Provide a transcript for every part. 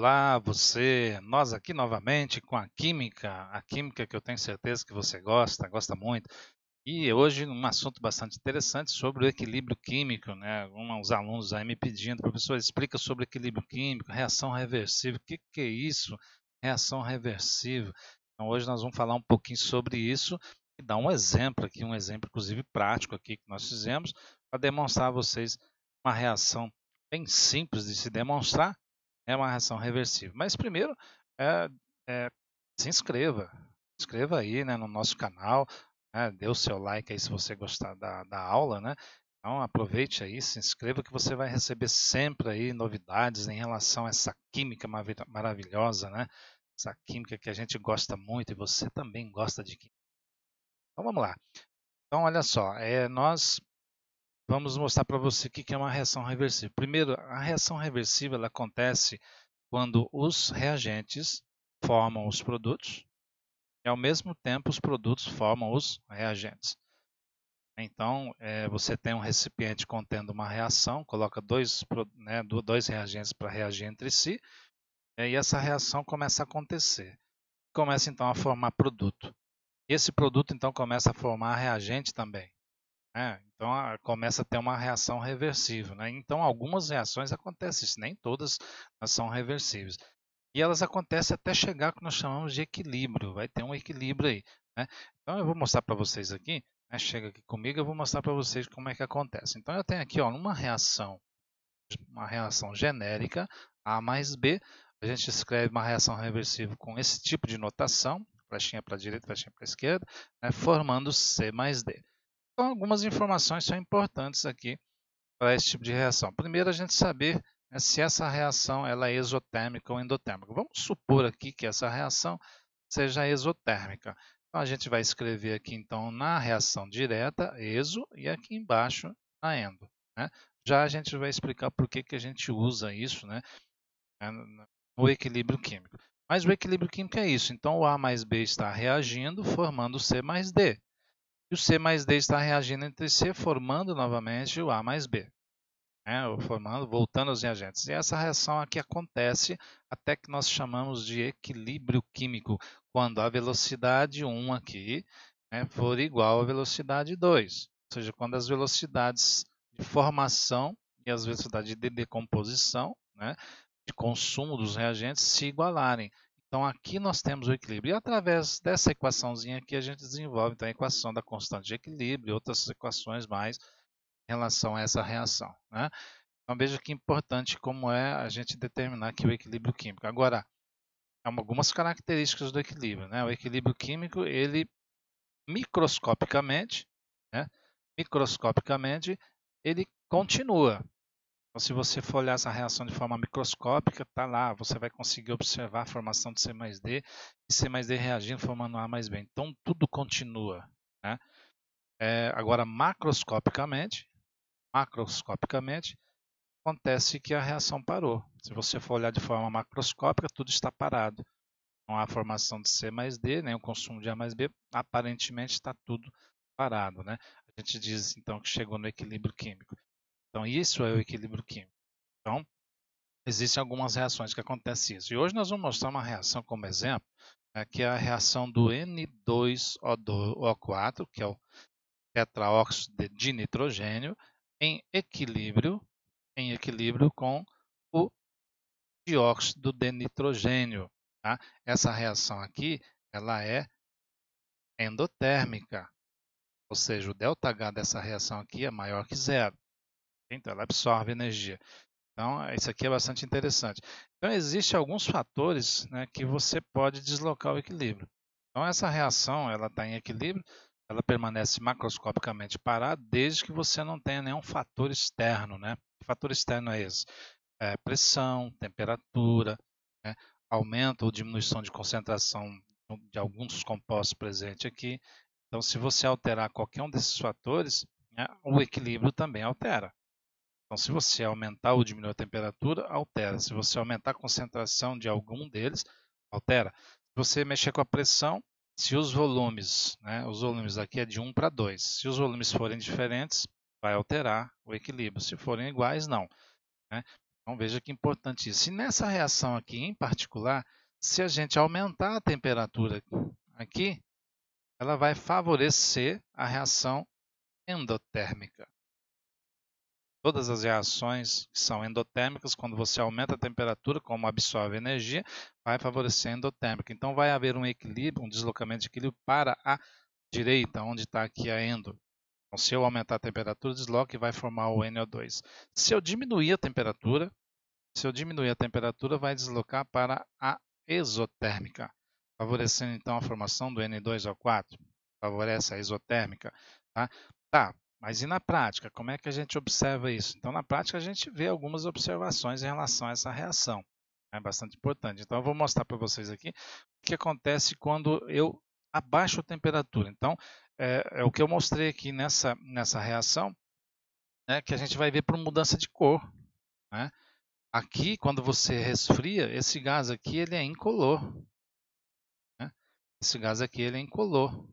Olá, você, nós aqui novamente com a química, a química que eu tenho certeza que você gosta, gosta muito. E hoje um assunto bastante interessante sobre o equilíbrio químico, né? Alguns alunos aí me pedindo, professor, explica sobre equilíbrio químico, reação reversível, o que, que é isso? Reação reversível. Então hoje nós vamos falar um pouquinho sobre isso e dar um exemplo aqui, um exemplo inclusive prático aqui que nós fizemos para demonstrar a vocês uma reação bem simples de se demonstrar é uma reação reversível. Mas primeiro, é, é, se inscreva. Se inscreva aí né, no nosso canal. Né, dê o seu like aí se você gostar da, da aula. Né? Então aproveite aí, se inscreva que você vai receber sempre aí novidades em relação a essa química maravilhosa, né? Essa química que a gente gosta muito e você também gosta de química. Então vamos lá. Então olha só, é, nós Vamos mostrar para você o que é uma reação reversível. Primeiro, a reação reversiva ela acontece quando os reagentes formam os produtos e, ao mesmo tempo, os produtos formam os reagentes. Então, é, você tem um recipiente contendo uma reação, coloca dois, né, dois reagentes para reagir entre si, é, e essa reação começa a acontecer. Começa então a formar produto. esse produto então começa a formar reagente também. Né? Então ah, começa a ter uma reação reversível. Né? Então algumas reações acontecem isso, nem todas são reversíveis. E elas acontecem até chegar ao que nós chamamos de equilíbrio. Vai ter um equilíbrio aí. Né? Então eu vou mostrar para vocês aqui. Né? Chega aqui comigo, eu vou mostrar para vocês como é que acontece. Então eu tenho aqui ó, uma reação, uma reação genérica A mais B. A gente escreve uma reação reversível com esse tipo de notação, flechinha para a direita, flechinha para a esquerda, né? formando C mais D. Então, algumas informações são importantes aqui para esse tipo de reação. Primeiro, a gente saber né, se essa reação ela é exotérmica ou endotérmica. Vamos supor aqui que essa reação seja exotérmica. Então, a gente vai escrever aqui, então, na reação direta, exo, e aqui embaixo, na endo. Né? Já a gente vai explicar por que, que a gente usa isso né, né no equilíbrio químico. Mas o equilíbrio químico é isso. Então, o A mais B está reagindo, formando C mais D. E o C mais D está reagindo entre C, formando novamente o A mais B. Né? Formando, voltando aos reagentes. E essa reação aqui acontece até que nós chamamos de equilíbrio químico, quando a velocidade 1 aqui né, for igual à velocidade 2. Ou seja, quando as velocidades de formação e as velocidades de decomposição, né, de consumo dos reagentes, se igualarem. Então aqui nós temos o equilíbrio. E através dessa equaçãozinha aqui a gente desenvolve então, a equação da constante de equilíbrio, e outras equações mais em relação a essa reação. Né? Então veja que importante como é a gente determinar aqui o equilíbrio químico. Agora, algumas características do equilíbrio. Né? O equilíbrio químico, ele microscopicamente, né? microscopicamente, ele continua. Então, se você for olhar essa reação de forma microscópica, tá lá, você vai conseguir observar a formação de C mais D e C mais D reagindo formando A mais B. Então, tudo continua. Né? É, agora, macroscopicamente, macroscopicamente, acontece que a reação parou. Se você for olhar de forma macroscópica, tudo está parado. Não há formação de C mais D, nem o consumo de A mais B, aparentemente está tudo parado. Né? A gente diz, então, que chegou no equilíbrio químico. Então, isso é o equilíbrio químico. Então, existem algumas reações que acontecem isso. E hoje nós vamos mostrar uma reação como exemplo, né, que é a reação do N2O4, que é o tetraóxido de nitrogênio, em equilíbrio, em equilíbrio com o dióxido de nitrogênio. Tá? Essa reação aqui ela é endotérmica, ou seja, o ΔH dessa reação aqui é maior que zero. Então, ela absorve energia. Então, é, isso aqui é bastante interessante. Então, existem alguns fatores né, que você pode deslocar o equilíbrio. Então, essa reação ela está em equilíbrio, ela permanece macroscopicamente parada desde que você não tenha nenhum fator externo. Né? Que fator externo é esse? É pressão, temperatura, né? aumento ou diminuição de concentração de alguns compostos presentes aqui. Então, se você alterar qualquer um desses fatores, né, o equilíbrio também altera. Então, se você aumentar ou diminuir a temperatura, altera. Se você aumentar a concentração de algum deles, altera. Se você mexer com a pressão, se os volumes, né, os volumes aqui é de 1 para 2. Se os volumes forem diferentes, vai alterar o equilíbrio. Se forem iguais, não. Né? Então, veja que importante isso. E nessa reação aqui, em particular, se a gente aumentar a temperatura aqui, ela vai favorecer a reação endotérmica. Todas as reações são endotérmicas, quando você aumenta a temperatura, como absorve energia, vai favorecer a endotérmica. Então vai haver um equilíbrio, um deslocamento de equilíbrio para a direita, onde está aqui a endo. Então, se eu aumentar a temperatura, desloque e vai formar o NO2. Se eu diminuir a temperatura, se eu diminuir a temperatura, vai deslocar para a exotérmica, favorecendo então a formação do N2O4. Favorece a exotérmica. Tá? Tá, mas e na prática? Como é que a gente observa isso? Então, na prática, a gente vê algumas observações em relação a essa reação. É bastante importante. Então, eu vou mostrar para vocês aqui o que acontece quando eu abaixo a temperatura. Então, é, é o que eu mostrei aqui nessa, nessa reação, né, que a gente vai ver por mudança de cor. Né? Aqui, quando você resfria, esse gás aqui ele é incolor. Né? Esse gás aqui ele é incolor.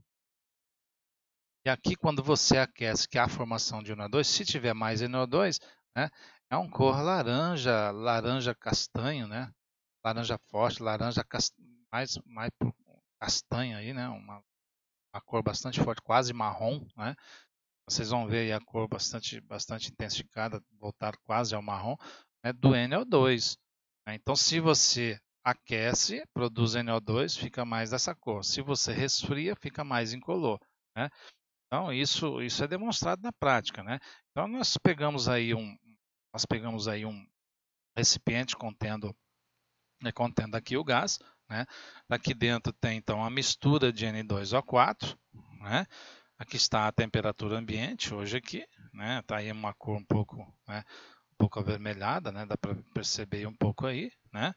E aqui, quando você aquece, que há a formação de NO2, se tiver mais NO2, né, é um cor laranja, laranja castanho, né? Laranja forte, laranja cast... mais, mais castanho aí, né? Uma, uma cor bastante forte, quase marrom, né? Vocês vão ver a cor bastante, bastante intensificada, voltada quase ao marrom, né? do NO2. Né? Então, se você aquece, produz NO2, fica mais dessa cor. Se você resfria, fica mais incolor. Né? Então, isso, isso é demonstrado na prática, né? Então, nós pegamos aí um, nós pegamos aí um recipiente contendo, né, contendo aqui o gás, né? Aqui dentro tem, então, a mistura de N2O4, né? Aqui está a temperatura ambiente, hoje aqui, né? Está aí uma cor um pouco, né? Um pouco avermelhada, né? Dá para perceber um pouco aí, né?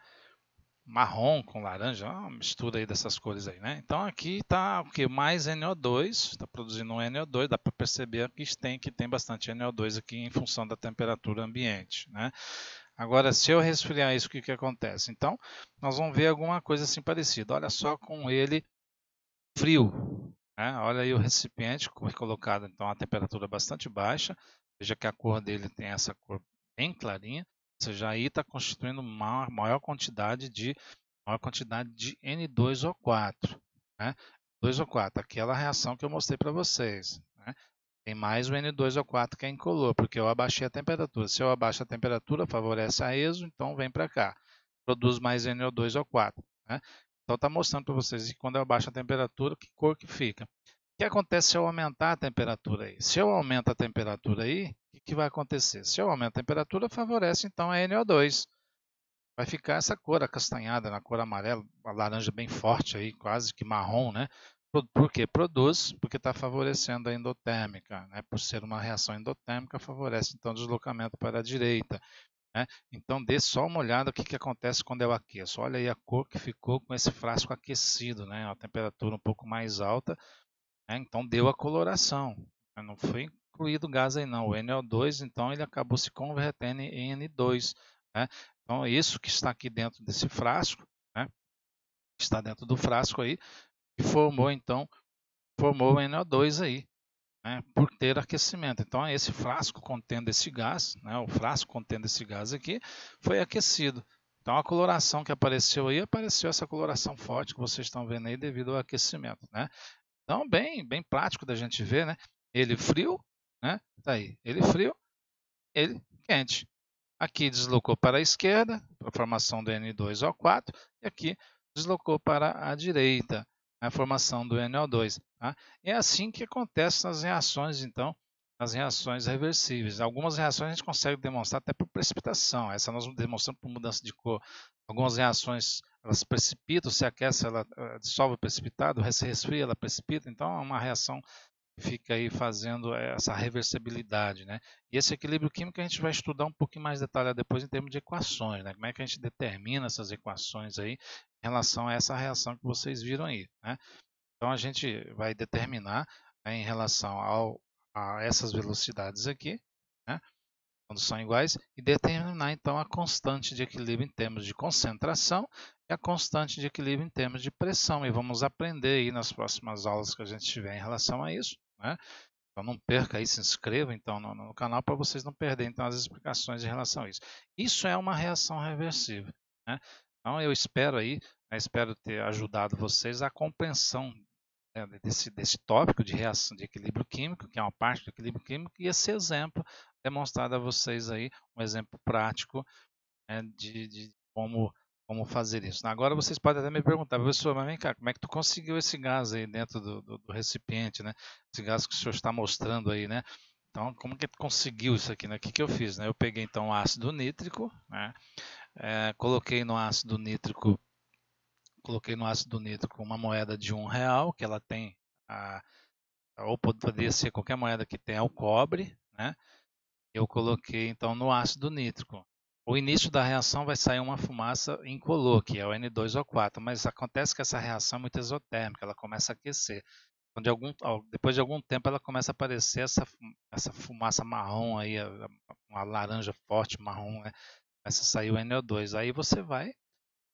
marrom com laranja, é uma mistura aí dessas cores aí, né? Então aqui está o que mais NO2, está produzindo um NO2, dá para perceber que tem que tem bastante NO2 aqui em função da temperatura ambiente, né? Agora, se eu resfriar isso, o que, que acontece? Então, nós vamos ver alguma coisa assim parecida. Olha só com ele frio. Né? Olha aí o recipiente colocado então a temperatura bastante baixa. Veja que a cor dele tem essa cor bem clarinha. Ou seja, aí está constituindo uma maior quantidade de maior quantidade de N2O4. Né? 2O4, aquela reação que eu mostrei para vocês. Né? Tem mais o N2O4 que é incolor, porque eu abaixei a temperatura. Se eu abaixo a temperatura, favorece a exo, então vem para cá. Produz mais NO2O4. Né? Então está mostrando para vocês que quando eu abaixo a temperatura, que cor que fica que acontece se eu aumentar a temperatura aí? Se eu aumento a temperatura aí, o que, vai acontecer? Se eu aumento a temperatura, favorece então a NO2. Vai ficar essa cor acastanhada, na cor amarela, laranja bem forte aí, quase que marrom, né? Por quê? Produz, porque está favorecendo a endotérmica, né? Por ser uma reação endotérmica, favorece então o deslocamento para a direita. Né? Então dê só uma olhada o que, que acontece quando eu aqueço. Olha aí a cor que ficou com esse frasco aquecido, né? A temperatura um pouco mais alta, né, então deu a coloração. Não foi incluído gás aí não. O NO2, então, ele acabou se convertendo em N2. Né? Então, é isso que está aqui dentro desse frasco, né? está dentro do frasco aí, e formou, então, formou o NO2 aí, né? por ter aquecimento. Então, esse frasco contendo esse gás, né? o frasco contendo esse gás aqui, foi aquecido. Então, a coloração que apareceu aí, apareceu essa coloração forte que vocês estão vendo aí devido ao aquecimento. Né? Então, bem, bem prático da gente ver, né? Ele frio, né? Tá aí, ele frio, ele quente. Aqui deslocou para a esquerda, a formação do N2O4, e aqui deslocou para a direita, a formação do NO2. Tá? É assim que acontecem as reações, então, as reações reversíveis. Algumas reações a gente consegue demonstrar até por precipitação, essa nós demonstramos por mudança de cor. Algumas reações ela se precipita, se aquece, ela eh, dissolve o precipitado, se resfria, ela precipita. Então é uma reação que fica aí fazendo eh, essa reversibilidade. Né? E esse equilíbrio químico a gente vai estudar um pouquinho mais detalhado depois em termos de equações. Né? Como é que a gente determina essas equações aí em relação a essa reação que vocês viram aí. Né? Então a gente vai determinar né, em relação ao, a essas velocidades aqui quando são iguais, e determinar então a constante de equilíbrio em termos de concentração e a constante de equilíbrio em termos de pressão. E vamos aprender aí nas próximas aulas que a gente tiver em relação a isso. Né? Então não perca aí, se inscreva então no, no canal para vocês não perderem então, as explicações em relação a isso. Isso é uma reação reversível. Né? Então eu espero aí, né, espero ter ajudado vocês a compreensão né, desse, desse tópico de reação de equilíbrio químico, que é uma parte do equilíbrio químico, e esse exemplo demonstrado a vocês aí um exemplo prático né, de, de como, como fazer isso. Agora vocês podem até me perguntar, professor, mas vem cá, como é que tu conseguiu esse gás aí dentro do, do, do recipiente, né? Esse gás que o senhor está mostrando aí, né? Então, como que tu conseguiu isso aqui? Né? O que, que eu fiz? Né? Eu peguei então o ácido nítrico, né? É, coloquei no ácido nítrico, coloquei no ácido nítrico uma moeda de um real, que ela tem a, ou poderia ser qualquer moeda que tenha o cobre, né? eu coloquei então no ácido nítrico. O início da reação vai sair uma fumaça incolor, que é o N2O4, mas acontece que essa reação é muito exotérmica, ela começa a aquecer. Então, de algum, depois de algum tempo ela começa a aparecer essa, essa fumaça marrom aí, uma laranja forte marrom, né? começa a sair o NO2. Aí você vai,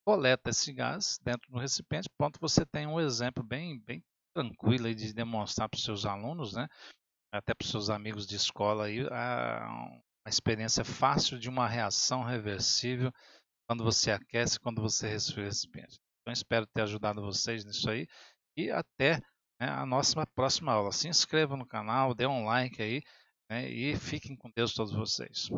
coleta esse gás dentro do recipiente, pronto, você tem um exemplo bem, bem tranquilo aí de demonstrar para os seus alunos, né? até para os seus amigos de escola aí, a, uma experiência fácil de uma reação reversível quando você aquece, quando você recipiente Então espero ter ajudado vocês nisso aí e até né, a nossa próxima aula. Se inscreva no canal, dê um like aí né, e fiquem com Deus todos vocês.